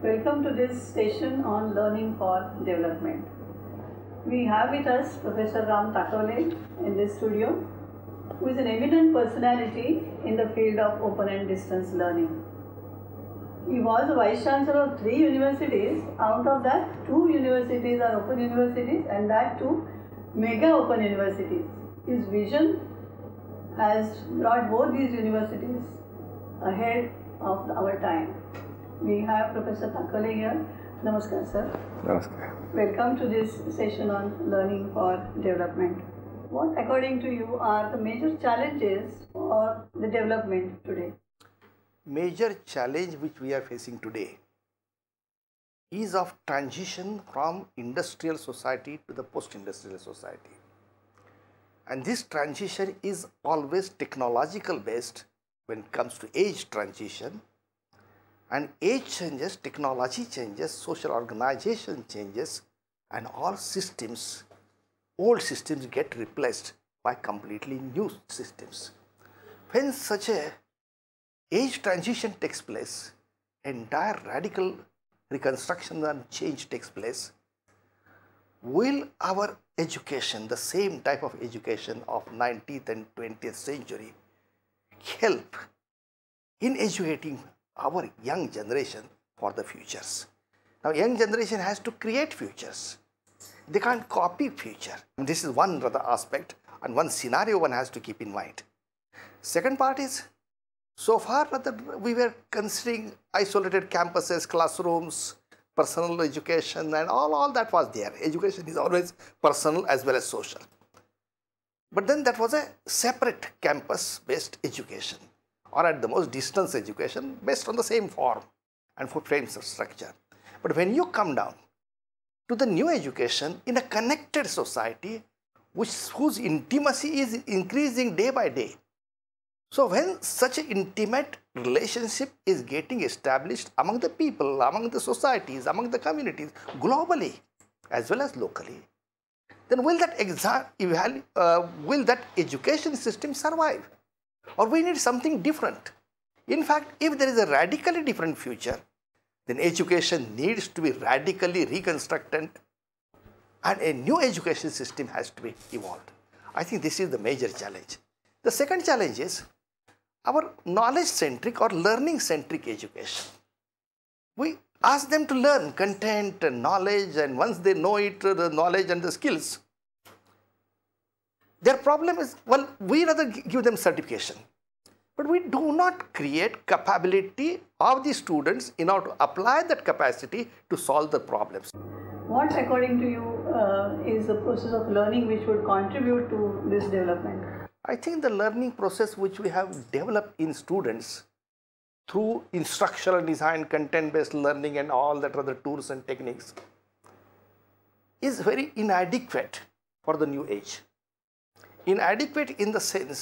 Welcome to this session on learning for development. We have with us Professor Ram Takole in this studio, who is an eminent personality in the field of open and distance learning. He was Vice Chancellor of three universities. Out of that, two universities are open universities and that too mega open universities. His vision has brought both these universities ahead of our time. We have Professor Takale here. Namaskar, sir. Namaskar. Welcome to this session on learning for development. What, according to you, are the major challenges for the development today? Major challenge which we are facing today is of transition from industrial society to the post-industrial society. And this transition is always technological based when it comes to age transition and age changes, technology changes, social organization changes, and all systems, old systems get replaced by completely new systems. When such a age transition takes place, entire radical reconstruction and change takes place, will our education, the same type of education of 19th and 20th century, help in educating our young generation for the futures. Now young generation has to create futures. They can't copy future. this is one rather aspect and one scenario one has to keep in mind. Second part is, so far rather we were considering isolated campuses, classrooms, personal education and all, all that was there. Education is always personal as well as social. But then that was a separate campus based education or at the most distance education based on the same form and frames of structure. But when you come down to the new education in a connected society which, whose intimacy is increasing day by day. So when such intimate relationship is getting established among the people, among the societies, among the communities, globally as well as locally, then will that, uh, will that education system survive? or we need something different. In fact, if there is a radically different future, then education needs to be radically reconstructed and a new education system has to be evolved. I think this is the major challenge. The second challenge is our knowledge-centric or learning-centric education. We ask them to learn content and knowledge and once they know it, the knowledge and the skills, their problem is, well, we rather give them certification. But we do not create capability of the students in order to apply that capacity to solve the problems. What, according to you, uh, is the process of learning which would contribute to this development? I think the learning process which we have developed in students through instructional design, content-based learning and all that other tools and techniques is very inadequate for the new age inadequate in the sense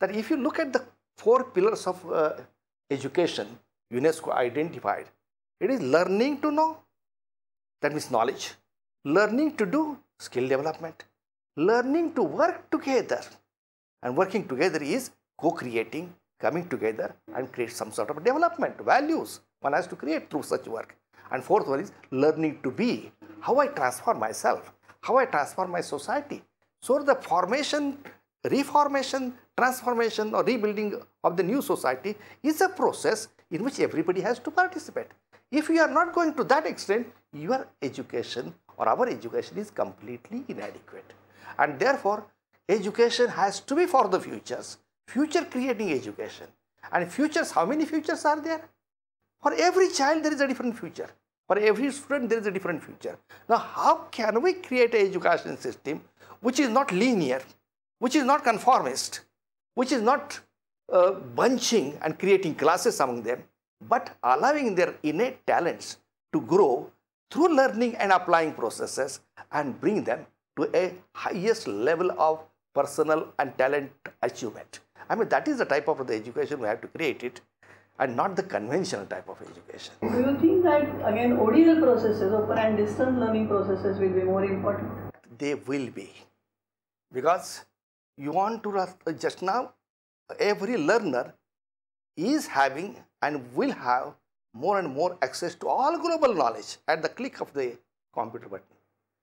that if you look at the four pillars of uh, education UNESCO identified, it is learning to know, that means knowledge, learning to do, skill development, learning to work together, and working together is co-creating, coming together and create some sort of development, values one has to create through such work. And fourth one is learning to be, how I transform myself, how I transform my society, so the formation, reformation, transformation or rebuilding of the new society is a process in which everybody has to participate. If you are not going to that extent, your education or our education is completely inadequate. And therefore, education has to be for the futures, future creating education. And futures, how many futures are there? For every child, there is a different future. For every student, there is a different future. Now, how can we create an education system which is not linear, which is not conformist, which is not uh, bunching and creating classes among them, but allowing their innate talents to grow through learning and applying processes and bring them to a highest level of personal and talent achievement. I mean, that is the type of the education we have to create it and not the conventional type of education. Do you think that again ODL processes, open and distance learning processes will be more important? They will be because you want to uh, just now every learner is having and will have more and more access to all global knowledge at the click of the computer button.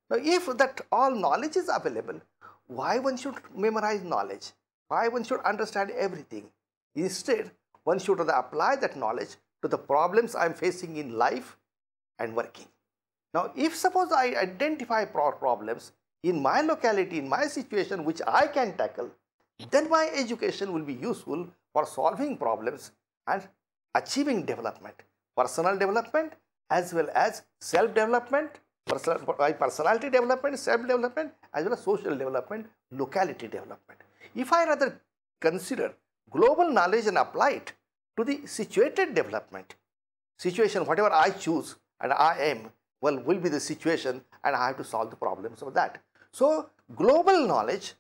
Now, if that all knowledge is available, why one should memorize knowledge? Why one should understand everything? Instead, one should apply that knowledge to the problems I am facing in life and working. Now, if suppose I identify problems in my locality, in my situation which I can tackle, then my education will be useful for solving problems and achieving development, personal development as well as self-development, personal, personality development, self-development as well as social development, locality development. If I rather consider global knowledge and apply it to the situated development, situation whatever I choose and I am, well, will be the situation and I have to solve the problems of that. So, global knowledge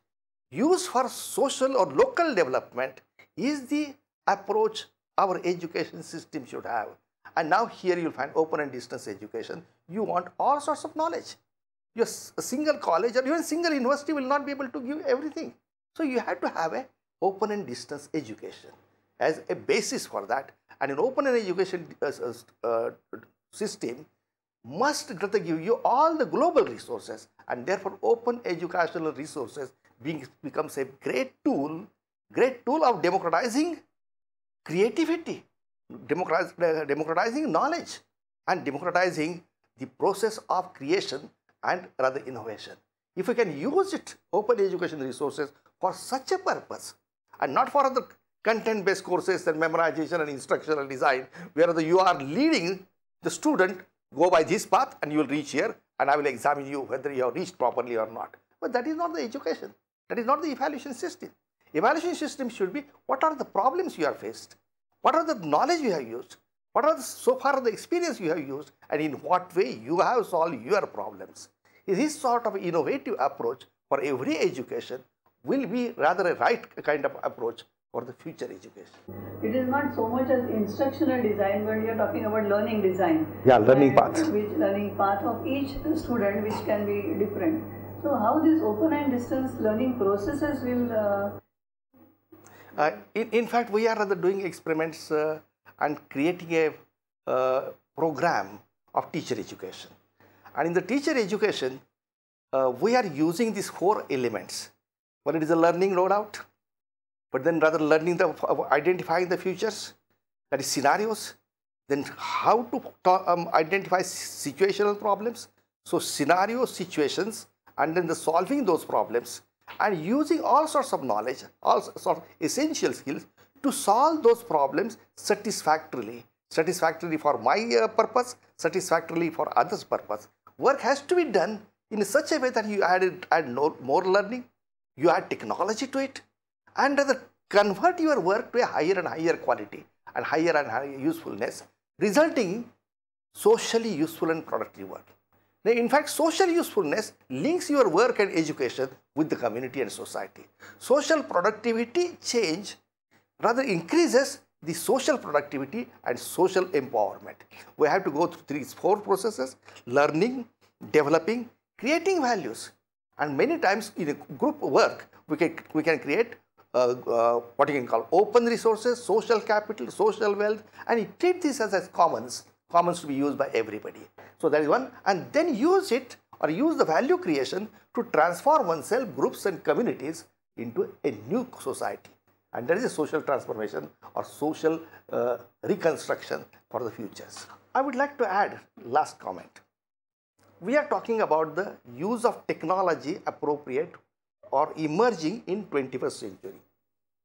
used for social or local development is the approach our education system should have. And now here you will find open and distance education. You want all sorts of knowledge. Your single college or even single university will not be able to give everything. So you have to have a open and distance education as a basis for that. And in open and education uh, uh, uh, system, must give you all the global resources and therefore open educational resources being, becomes a great tool, great tool of democratizing creativity, democratizing knowledge and democratizing the process of creation and rather innovation. If we can use it, open education resources for such a purpose and not for other content-based courses and memorization and instructional design where the, you are leading the student go by this path and you will reach here and I will examine you whether you have reached properly or not. But that is not the education. That is not the evaluation system. Evaluation system should be what are the problems you are faced? What are the knowledge you have used? What are the, so far the experience you have used and in what way you have solved your problems? This sort of innovative approach for every education will be rather a right kind of approach for the future education. It is not so much as instructional design, but you are talking about learning design. Yeah, learning path. Which learning path of each student, which can be different. So, how this open and distance learning processes will. Uh... Uh, in, in fact, we are rather doing experiments uh, and creating a uh, program of teacher education. And in the teacher education, uh, we are using these four elements. One is a learning, no but then rather learning the uh, identifying the futures, that is scenarios, then how to talk, um, identify situational problems, so scenario situations, and then the solving those problems, and using all sorts of knowledge, all sorts of essential skills to solve those problems satisfactorily, satisfactorily for my uh, purpose, satisfactorily for others' purpose. Work has to be done in such a way that you add add no, more learning, you add technology to it, and convert your work to a higher and higher quality and higher and higher usefulness, resulting socially useful and productive work. Now, in fact, social usefulness links your work and education with the community and society. Social productivity change rather increases the social productivity and social empowerment. We have to go through three, four processes, learning, developing, creating values. And many times in a group work, we can, we can create uh, uh, what you can call open resources, social capital, social wealth, and you treat this as, as commons, commons to be used by everybody. So that is one, and then use it or use the value creation to transform oneself, groups and communities into a new society. And that is a social transformation or social uh, reconstruction for the futures. I would like to add last comment. We are talking about the use of technology appropriate or emerging in 21st century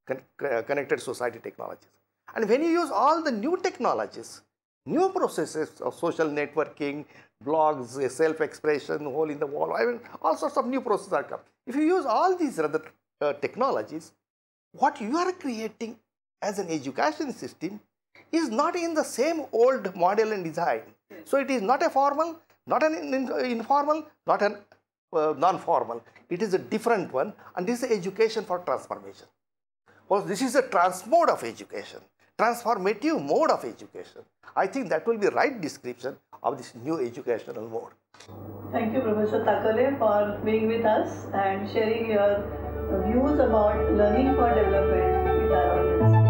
con connected society technologies. And when you use all the new technologies, new processes of social networking, blogs, self-expression, hole in the wall, I mean, all sorts of new processes are coming. If you use all these other uh, technologies, what you are creating as an education system is not in the same old model and design. So it is not a formal, not an in informal, not an uh, non-formal. It is a different one and this is education for transformation. Well, this is a trans mode of education, transformative mode of education. I think that will be right description of this new educational mode. Thank you, Professor Takale, for being with us and sharing your views about learning for development with our audience.